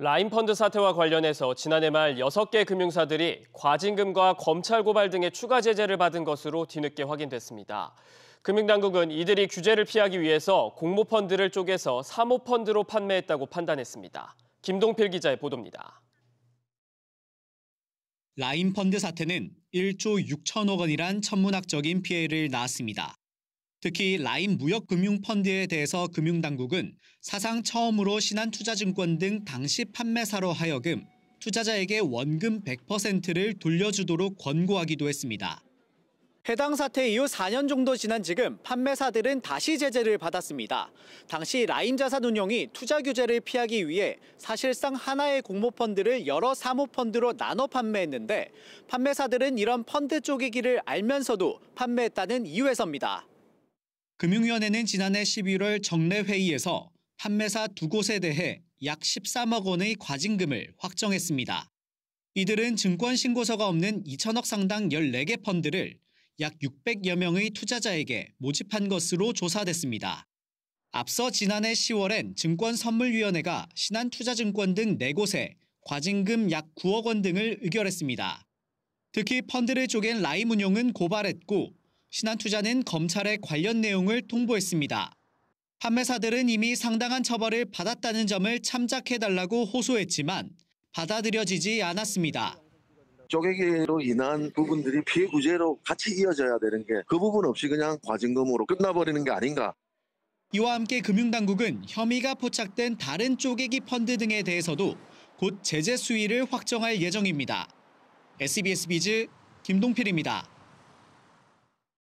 라인펀드 사태와 관련해서 지난해 말 6개 금융사들이 과징금과 검찰 고발 등의 추가 제재를 받은 것으로 뒤늦게 확인됐습니다. 금융당국은 이들이 규제를 피하기 위해서 공모펀드를 쪼개서 사모펀드로 판매했다고 판단했습니다. 김동필 기자의 보도입니다. 라인펀드 사태는 1조 6천억 원이란 천문학적인 피해를 낳았습니다. 특히 라인 무역금융펀드에 대해서 금융당국은 사상 처음으로 신한투자증권 등 당시 판매사로 하여금 투자자에게 원금 100%를 돌려주도록 권고하기도 했습니다. 해당 사태 이후 4년 정도 지난 지금 판매사들은 다시 제재를 받았습니다. 당시 라인 자산 운용이 투자 규제를 피하기 위해 사실상 하나의 공모펀드를 여러 사모펀드로 나눠 판매했는데 판매사들은 이런 펀드 쪼개기를 알면서도 판매했다는 이유에서입니다. 금융위원회는 지난해 1 1월 정례회의에서 판매사 두 곳에 대해 약 13억 원의 과징금을 확정했습니다. 이들은 증권 신고서가 없는 2천억 상당 14개 펀드를 약 600여 명의 투자자에게 모집한 것으로 조사됐습니다. 앞서 지난해 10월엔 증권선물위원회가 신한투자증권 등 4곳에 과징금 약 9억 원 등을 의결했습니다. 특히 펀드를 쪼갠 라임운용은 고발했고 신한투자는 검찰에 관련 내용을 통보했습니다. 판매사들은 이미 상당한 처벌을 받았다는 점을 참작해달라고 호소했지만 받아들여지지 않았습니다. 쪼개기로 인한 부분들이 피해 구제로 같이 이어져야 되는 게 그 부분 없이 그냥 과징금으로 끝나버리는 게 아닌가. 이와 함께 금융당국은 혐의가 포착된 다른 쪼개기 펀드 등에 대해서도 곧 제재 수위를 확정할 예정입니다. SBS 비즈 김동필입니다.